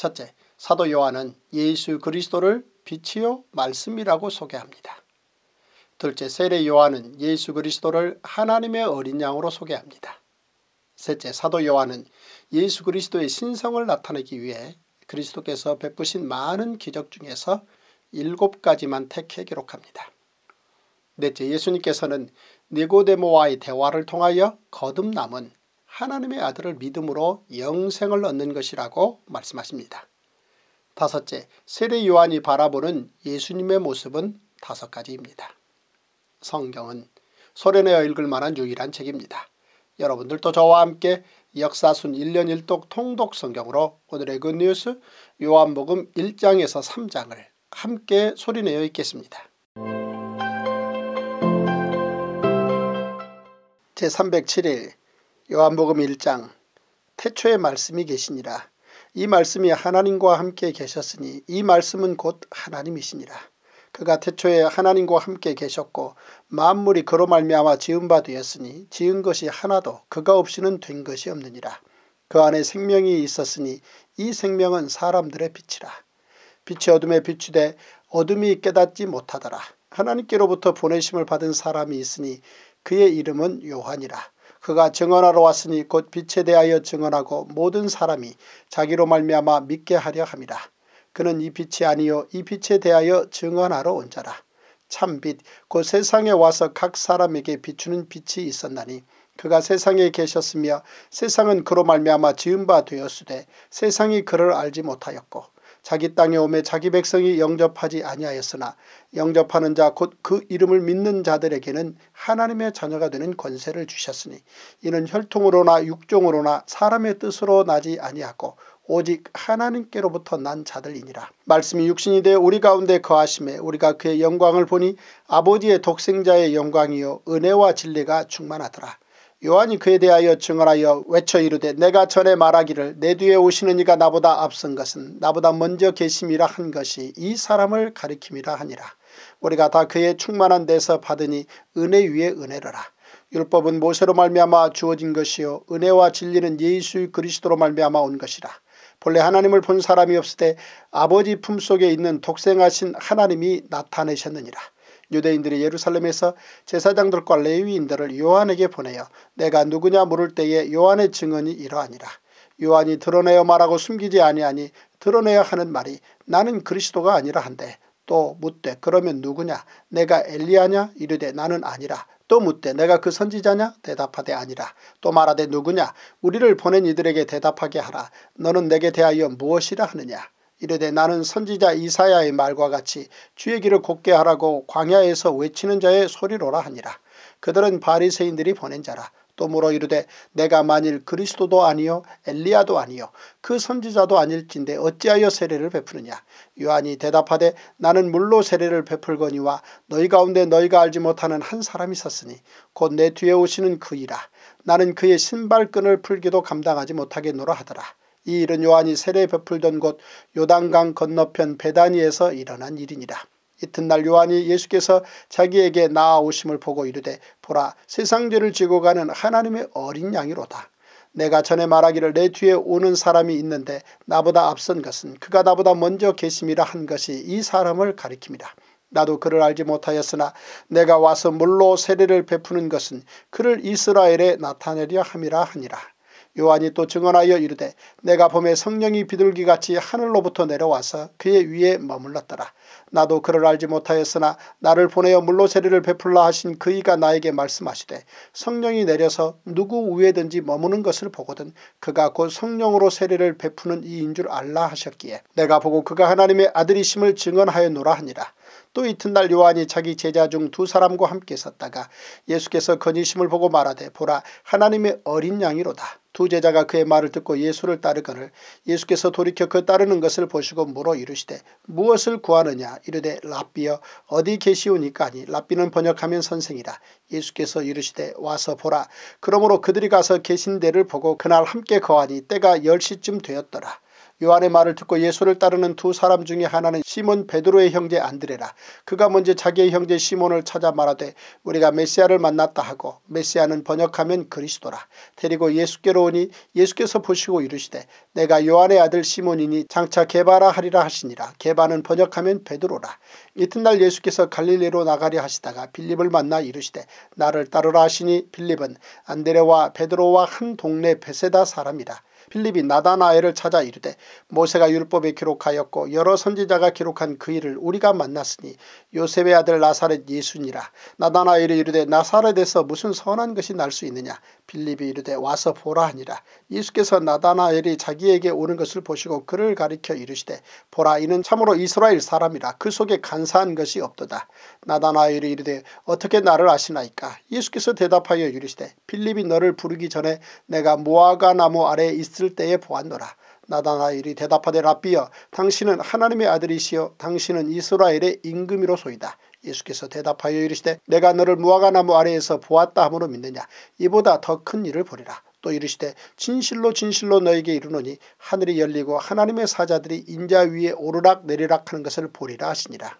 첫째, 사도 요한은 예수 그리스도를 빛이요 말씀이라고 소개합니다. 둘째, 세례 요한은 예수 그리스도를 하나님의 어린 양으로 소개합니다. 셋째, 사도 요한은 예수 그리스도의 신성을 나타내기 위해 그리스도께서 베푸신 많은 기적 중에서 일곱 가지만 택해 기록합니다. 넷째, 예수님께서는 니고데모와의 대화를 통하여 거듭남은 하나님의 아들을 믿음으로 영생을 얻는 것이라고 말씀하십니다. 다섯째, 세례 요한이 바라보는 예수님의 모습은 다섯 가지입니다. 성경은 소련내어 읽을 만한 유일한 책입니다. 여러분들도 저와 함께 역사순 1년 1독 통독 성경으로 오늘의 굿뉴스 그 요한복음 1장에서 3장을 함께 소리내어 읽겠습니다. 제307일 요한복음 1장 태초에 말씀이 계시니라. 이 말씀이 하나님과 함께 계셨으니 이 말씀은 곧 하나님이시니라. 그가 태초에 하나님과 함께 계셨고 만물이 그로 말미암아 지은 바 되었으니 지은 것이 하나도 그가 없이는 된 것이 없느니라. 그 안에 생명이 있었으니 이 생명은 사람들의 빛이라. 빛이 어둠에 비추되 어둠이 깨닫지 못하더라. 하나님께로부터 보내심을 받은 사람이 있으니 그의 이름은 요한이라. 그가 증언하러 왔으니 곧 빛에 대하여 증언하고 모든 사람이 자기로 말미암아 믿게 하려 합니다. 그는 이 빛이 아니요 이 빛에 대하여 증언하러 온 자라. 참빛 곧 세상에 와서 각 사람에게 비추는 빛이 있었나니 그가 세상에 계셨으며 세상은 그로 말미암아 지은 바 되었으되 세상이 그를 알지 못하였고 자기 땅에 오매 자기 백성이 영접하지 아니하였으나 영접하는 자 곧 그 이름을 믿는 자들에게는 하나님의 자녀가 되는 권세를 주셨으니 이는 혈통으로나 육종으로나 사람의 뜻으로 나지 아니하고 오직 하나님께로부터 난 자들이니라. 말씀이 육신이 되어 우리 가운데 거하심에 우리가 그의 영광을 보니 아버지의 독생자의 영광이요 은혜와 진리가 충만하더라. 요한이 그에 대하여 증언하여 외쳐 이르되 내가 전에 말하기를 내 뒤에 오시는 이가 나보다 앞선 것은 나보다 먼저 계심이라 한 것이 이 사람을 가리킴이라 하니라. 우리가 다 그의 충만한 데서 받으니 은혜 위에 은혜로라. 율법은 모세로 말미암아 주어진 것이요 은혜와 진리는 예수 그리스도로 말미암아 온 것이라. 본래 하나님을 본 사람이 없을 때 아버지 품속에 있는 독생하신 하나님이 나타내셨느니라. 유대인들이 예루살렘에서 제사장들과 레위인들을 요한에게 보내어 내가 누구냐 물을 때에 요한의 증언이 이러하니라. 요한이 드러내어 말하고 숨기지 아니하니 드러내어 하는 말이 나는 그리스도가 아니라 한데 또 묻되 그러면 누구냐 내가 엘리야냐 이르되 나는 아니라 또 묻되 내가 그 선지자냐 대답하되 아니라 또 말하되 누구냐 우리를 보낸 이들에게 대답하게 하라 너는 내게 대하여 무엇이라 하느냐 이르되 나는 선지자 이사야의 말과 같이 주의 길을 곱게 하라고 광야에서 외치는 자의 소리로라 하니라. 그들은 바리새인들이 보낸 자라. 또물어 이르되 내가 만일 그리스도도 아니요 엘리야도 아니요 그 선지자도 아닐진데 어찌하여 세례를 베푸느냐 요한이 대답하되 나는 물로 세례를 베풀거니와 너희 가운데 너희가 알지 못하는 한 사람이 섰으니 곧 내 뒤에 오시는 그이라 나는 그의 신발끈을 풀기도 감당하지 못하게노라 하더라 이 일은 요한이 세례 베풀던 곳 요단강 건너편 베다니에서 일어난 일이니라. 이튿날 요한이 예수께서 자기에게 나아오심을 보고 이르되 보라 세상죄를 지고 가는 하나님의 어린 양이로다. 내가 전에 말하기를 내 뒤에 오는 사람이 있는데 나보다 앞선 것은 그가 나보다 먼저 계심이라 한 것이 이 사람을 가리킵니다. 나도 그를 알지 못하였으나 내가 와서 물로 세례를 베푸는 것은 그를 이스라엘에 나타내려 함이라 하니라. 요한이 또 증언하여 이르되 내가 봄에 성령이 비둘기같이 하늘로부터 내려와서 그의 위에 머물렀더라. 나도 그를 알지 못하였으나 나를 보내어 물로 세례를 베풀라 하신 그이가 나에게 말씀하시되 성령이 내려서 누구 위에든지 머무는 것을 보거든 그가 곧 성령으로 세례를 베푸는 이인 줄 알라 하셨기에 내가 보고 그가 하나님의 아들이심을 증언하여노라 하니라. 또 이튿날 요한이 자기 제자 중 두 사람과 함께 섰다가 예수께서 건의심을 보고 말하되 보라 하나님의 어린 양이로다. 두 제자가 그의 말을 듣고 예수를 따르거늘 예수께서 돌이켜 그 따르는 것을 보시고 물어 이르시되 무엇을 구하느냐 이르되 랍비여 어디 계시오니까 하니 랍비는 번역하면 선생이라 예수께서 이르시되 와서 보라 그러므로 그들이 가서 계신 데를 보고 그날 함께 거하니 때가 10시쯤 되었더라 요한의 말을 듣고 예수를 따르는 두 사람 중에 하나는 시몬 베드로의 형제 안드레라. 그가 먼저 자기의 형제 시몬을 찾아 말하되 우리가 메시아를 만났다 하고 메시아는 번역하면 그리스도라. 데리고 예수께로 오니 예수께서 보시고 이르시되 내가 요한의 아들 시몬이니 장차 개바라 하리라 하시니라. 개바는 번역하면 베드로라. 이튿날 예수께서 갈릴리로 나가려 하시다가 빌립을 만나 이르시되 나를 따르라 하시니 빌립은 안데레와 베드로와 한 동네 베세다 사람이라. 빌립이 나다나엘을 찾아 이르되 모세가 율법에 기록하였고 여러 선지자가 기록한 그 일을 우리가 만났으니 요셉의 아들 나사렛 예수니라 나다나엘이 이르되 나사렛에서 무슨 선한 것이 날 수 있느냐 빌립이 이르되 와서 보라 하니라 예수께서 나다나엘이 자기에게 오는 것을 보시고 그를 가리켜 이르시되 보라 이는 참으로 이스라엘 사람이라 그 속에 간 간사한 것이 없도다. 나다나엘이 이르되 어떻게 나를 아시나이까? 예수께서 대답하여 이르시되 빌립이 너를 부르기 전에 내가 무화과 나무 아래에 있을 때에 보았노라. 나다나엘이 대답하되 라비여 당신은 하나님의 아들이시여 당신은 이스라엘의 임금이로소이다. 예수께서 대답하여 이르시되 내가 너를 무화과나무 아래에서 보았다 함으로 믿느냐 이보다 더 큰 일을 보리라. 또 이르시되 진실로 진실로 너에게 이르노니 하늘이 열리고 하나님의 사자들이 인자 위에 오르락 내리락 하는 것을 보리라 하시니라.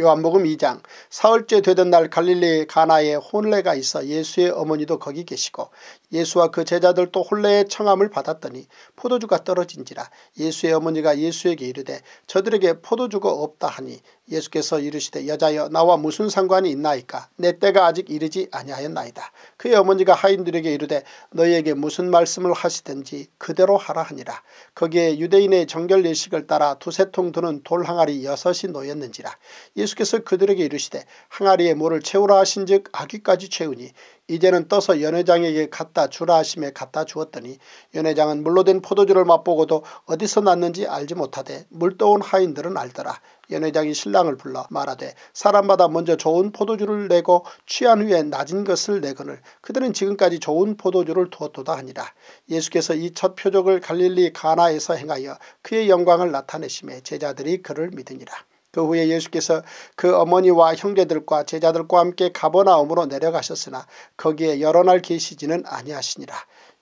요한복음 2장 사흘째 되던 날 갈릴리 가나에 혼례가 있어 예수의 어머니도 거기 계시고 예수와 그 제자들도 혼례의 청함을 받았더니 포도주가 떨어진지라 예수의 어머니가 예수에게 이르되 저들에게 포도주가 없다 하니 예수께서 이르시되 여자여 나와 무슨 상관이 있나이까 내 때가 아직 이르지 아니하였나이다. 그의 어머니가 하인들에게 이르되 너희에게 무슨 말씀을 하시든지 그대로 하라 하니라. 거기에 유대인의 정결 예식을 따라 두세 통 드는 돌 항아리 여섯이 놓였는지라. 예수 예수께서 그들에게 이르시되 항아리에 물을 채우라 하신즉 아귀까지 채우니 이제는 떠서 연회장에게 갖다 주라 하심에 갖다 주었더니 연회장은 물로 된 포도주를 맛보고도 어디서 났는지 알지 못하되 물떠온 하인들은 알더라. 연회장이 신랑을 불러 말하되 사람마다 먼저 좋은 포도주를 내고 취한 후에 낮은 것을 내거늘 그들은 지금까지 좋은 포도주를 두었도다 하니라. 예수께서 이 첫 표적을 갈릴리 가나에서 행하여 그의 영광을 나타내심에 제자들이 그를 믿으니라. 그 후에 예수께서 그 어머니와 형제들과 제자들과 함께 가버나움으로 내려가셨으나 거기에 여러 날 계시지는 아니하시니라.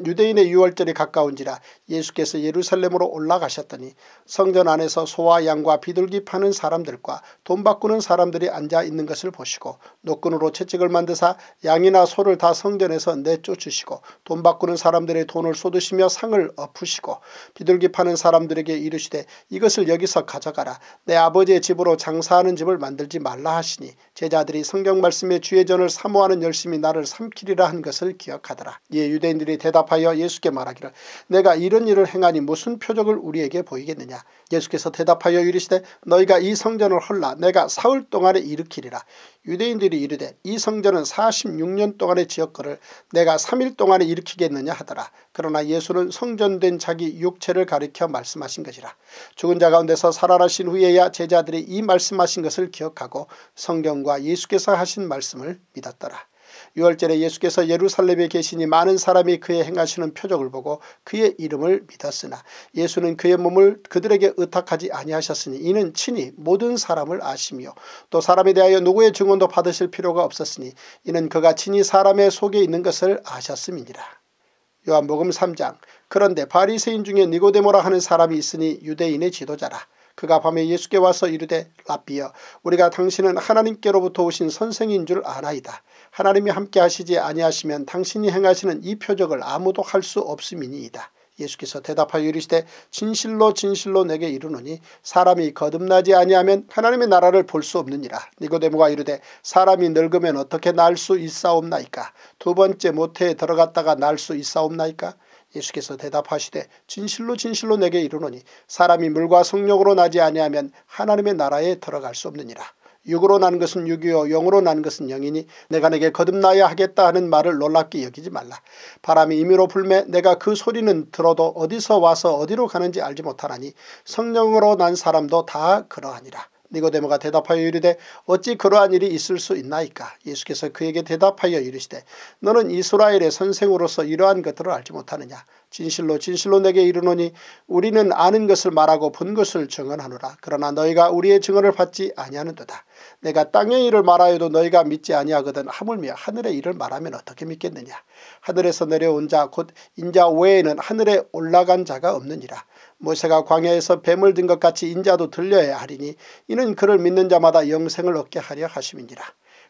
유대인의 유월절이 가까운지라 예수께서 예루살렘으로 올라가셨더니 성전 안에서 소와 양과 비둘기 파는 사람들과 돈 바꾸는 사람들이 앉아 있는 것을 보시고 노끈으로 채찍을 만드사 양이나 소를 다 성전에서 내쫓으시고 돈 바꾸는 사람들의 돈을 쏟으시며 상을 엎으시고 비둘기 파는 사람들에게 이르시되 이것을 여기서 가져가라 내 아버지의 집 집으로 장사하는 집을 만들지 말라 하시니 제자들이 성경 말씀에 주의 전을 사모하는 열심이 나를 삼키리라 한 것을 기억하더라. 이에 예, 유대인들이 대답하여 예수께 말하기를 내가 이런 일을 행하니 무슨 표적을 우리에게 보이겠느냐. 예수께서 대답하여 이르시되 너희가 이 성전을 헐라 내가 사흘 동안에 일으키리라. 유대인들이 이르되 이 성전은 46년 동안의 지역거를 내가 3일 동안에 일으키겠느냐 하더라. 그러나 예수는 성전된 자기 육체를 가리켜 말씀하신 것이라. 죽은 자 가운데서 살아나신 후에야 제자들이 이 말씀하신 것을 기억하고 성경과 예수께서 하신 말씀을 믿었더라. 6월절에 예수께서 예루살렘에 계시니 많은 사람이 그의 행하시는 표적을 보고 그의 이름을 믿었으나 예수는 그의 몸을 그들에게 의탁하지 아니하셨으니 이는 친히 모든 사람을 아시며 또 사람에 대하여 누구의 증언도 받으실 필요가 없었으니 이는 그가 친히 사람의 속에 있는 것을 아셨음이니라. 요한복음 3장 그런데 바리새인 중에 니고데모라 하는 사람이 있으니 유대인의 지도자라. 그가 밤에 예수께 와서 이르되 라비여 우리가 당신은 하나님께로부터 오신 선생인 줄 아나이다. 하나님이 함께 하시지 아니하시면 당신이 행하시는 이 표적을 아무도 할 수 없음이니이다. 예수께서 대답하여 이르시되 진실로 진실로 내게 이르노니 사람이 거듭나지 아니하면 하나님의 나라를 볼 수 없느니라. 니고데모가 이르되 사람이 늙으면 어떻게 날 수 있사옵나이까 두 번째 모태에 들어갔다가 날 수 있사옵나이까 예수께서 대답하시되 진실로 진실로 내게 이르노니 사람이 물과 성령으로 나지 아니하면 하나님의 나라에 들어갈 수 없느니라. 육으로 난 것은 육이요 영으로 난 것은 영이니 내가 내게 거듭나야 하겠다 하는 말을 놀랍게 여기지 말라. 바람이 임의로 불매 내가 그 소리는 들어도 어디서 와서 어디로 가는지 알지 못하나니 성령으로 난 사람도 다 그러하니라. 니고데모가 대답하여 이르되 어찌 그러한 일이 있을 수 있나이까 예수께서 그에게 대답하여 이르시되 너는 이스라엘의 선생으로서 이러한 것들을 알지 못하느냐 진실로 진실로 내게 이르노니 우리는 아는 것을 말하고 본 것을 증언하노라 그러나 너희가 우리의 증언을 받지 아니하는도다 내가 땅의 일을 말하여도 너희가 믿지 아니하거든 하물며 하늘의 일을 말하면 어떻게 믿겠느냐 하늘에서 내려온 자 곧 인자 외에는 하늘에 올라간 자가 없느니라 모세가 광야에서 뱀을 든 것 같이 인자도 들려야 하리니 이는 그를 믿는 자마다 영생을 얻게 하려 하심이니라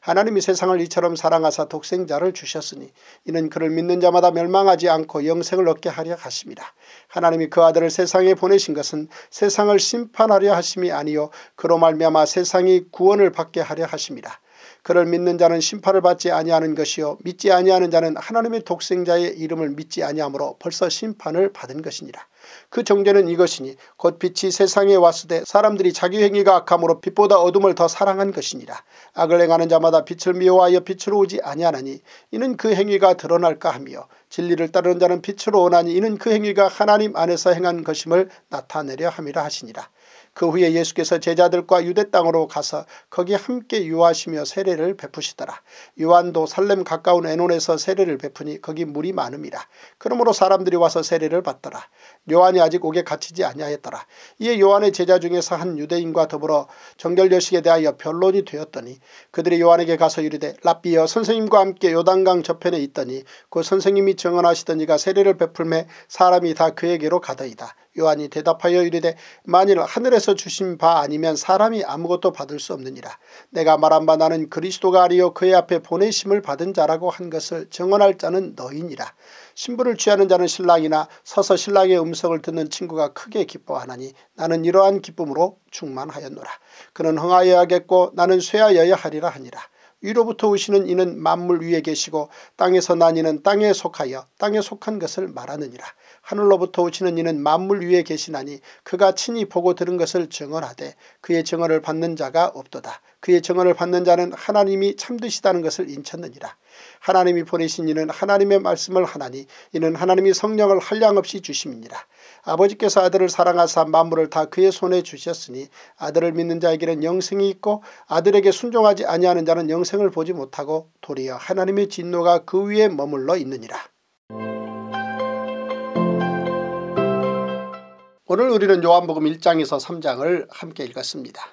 하나님이 세상을 이처럼 사랑하사 독생자를 주셨으니 이는 그를 믿는 자마다 멸망하지 않고 영생을 얻게 하려 하십니다. 하나님이 그 아들을 세상에 보내신 것은 세상을 심판하려 하심이 아니요 그로 말미암아 세상이 구원을 받게 하려 하십니다. 그를 믿는 자는 심판을 받지 아니하는 것이요 믿지 아니하는 자는 하나님의 독생자의 이름을 믿지 아니하므로 벌써 심판을 받은 것이니라. 그 정죄는 이것이니 곧 빛이 세상에 왔으되 사람들이 자기 행위가 악함으로 빛보다 어둠을 더 사랑한 것이니라. 악을 행하는 자마다 빛을 미워하여 빛으로 오지 아니하나니 이는 그 행위가 드러날까 하며 진리를 따르는 자는 빛으로 오나니 이는 그 행위가 하나님 안에서 행한 것임을 나타내려 함이라 하시니라. 그 후에 예수께서 제자들과 유대 땅으로 가서 거기 함께 유하시며 세례를 베푸시더라. 요한도 살렘 가까운 애논에서 세례를 베푸니 거기 물이 많음이라. 그러므로 사람들이 와서 세례를 받더라. 요한이 아직 옥에 갇히지 아니하였더라. 이에 요한의 제자 중에서 한 유대인과 더불어 정결여식에 대하여 변론이 되었더니 그들이 요한에게 가서 이르되 라비여 선생님과 함께 요단강 저편에 있더니 그 선생님이 증언하시더니가 세례를 베풀매 사람이 다 그에게로 가더이다. 요한이 대답하여 이르되 만일 하늘에서 주신 바 아니면 사람이 아무것도 받을 수 없느니라. 내가 말한 바 나는 그리스도가 아니요 그의 앞에 보내심을 받은 자라고 한 것을 증언할 자는 너희니라. 신부를 취하는 자는 신랑이나 서서 신랑의 음성을 듣는 친구가 크게 기뻐하나니 나는 이러한 기쁨으로 충만하였노라. 그는 흥하여야겠고 나는 쇠하여야 하리라 하니라. 위로부터 오시는 이는 만물 위에 계시고 땅에서 나니는 땅에 속하여 땅에 속한 것을 말하느니라. 하늘로부터 오시는 이는 만물 위에 계시나니 그가 친히 보고 들은 것을 증언하되 그의 증언을 받는 자가 없도다. 그의 증언을 받는 자는 하나님이 참드시다는 것을 인쳤느니라. 하나님이 보내신 이는 하나님의 말씀을 하나니 이는 하나님이 성령을 한량없이 주심이니라. 아버지께서 아들을 사랑하사 만물을 다 그의 손에 주셨으니 아들을 믿는 자에게는 영생이 있고 아들에게 순종하지 아니하는 자는 영생을 보지 못하고 도리어 하나님의 진노가 그 위에 머물러 있느니라. 오늘 우리는 요한복음 1장에서 3장을 함께 읽었습니다.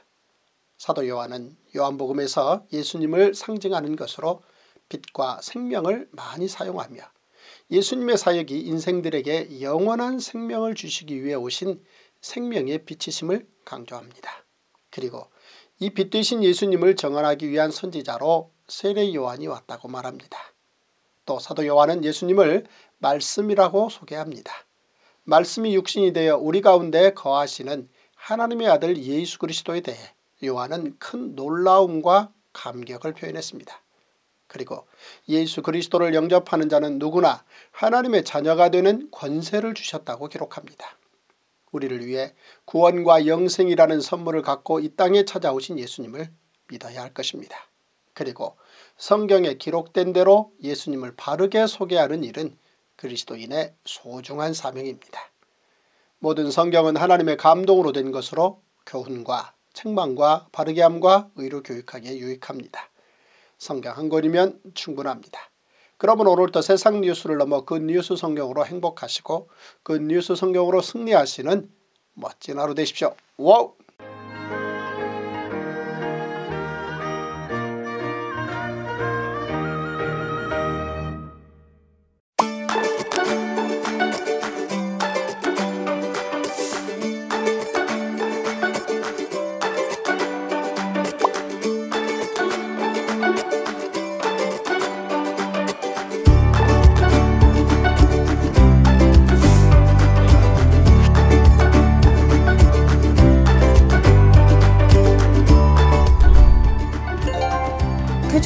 사도 요한은 요한복음에서 예수님을 상징하는 것으로 빛과 생명을 많이 사용하며 예수님의 사역이 인생들에게 영원한 생명을 주시기 위해 오신 생명의 빛이심을 강조합니다. 그리고 이 빛 되신 예수님을 정언하기 위한 선지자로 세례 요한이 왔다고 말합니다. 또 사도 요한은 예수님을 말씀이라고 소개합니다. 말씀이 육신이 되어 우리 가운데 거하시는 하나님의 아들 예수 그리스도에 대해 요한은 큰 놀라움과 감격을 표현했습니다. 그리고 예수 그리스도를 영접하는 자는 누구나 하나님의 자녀가 되는 권세를 주셨다고 기록합니다. 우리를 위해 구원과 영생이라는 선물을 갖고 이 땅에 찾아오신 예수님을 믿어야 할 것입니다. 그리고 성경에 기록된 대로 예수님을 바르게 소개하는 일은 그리스도인의 소중한 사명입니다. 모든 성경은 하나님의 감동으로 된 것으로 교훈과 책망과 바르게함과 의로 교육하기에 유익합니다. 성경 한 권이면 충분합니다. 그러면 오늘도 세상 뉴스를 넘어 그 뉴스 성경으로 행복하시고 그 뉴스 성경으로 승리하시는 멋진 하루 되십시오. 와우!